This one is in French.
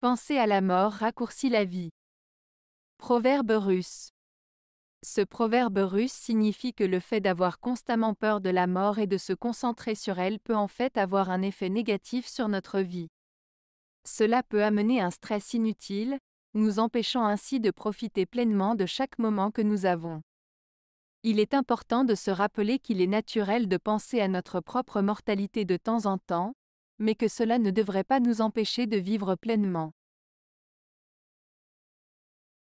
Penser à la mort raccourcit la vie. Proverbe russe. Ce proverbe russe signifie que le fait d'avoir constamment peur de la mort et de se concentrer sur elle peut en fait avoir un effet négatif sur notre vie. Cela peut amener un stress inutile, nous empêchant ainsi de profiter pleinement de chaque moment que nous avons. Il est important de se rappeler qu'il est naturel de penser à notre propre mortalité de temps en temps, mais que cela ne devrait pas nous empêcher de vivre pleinement.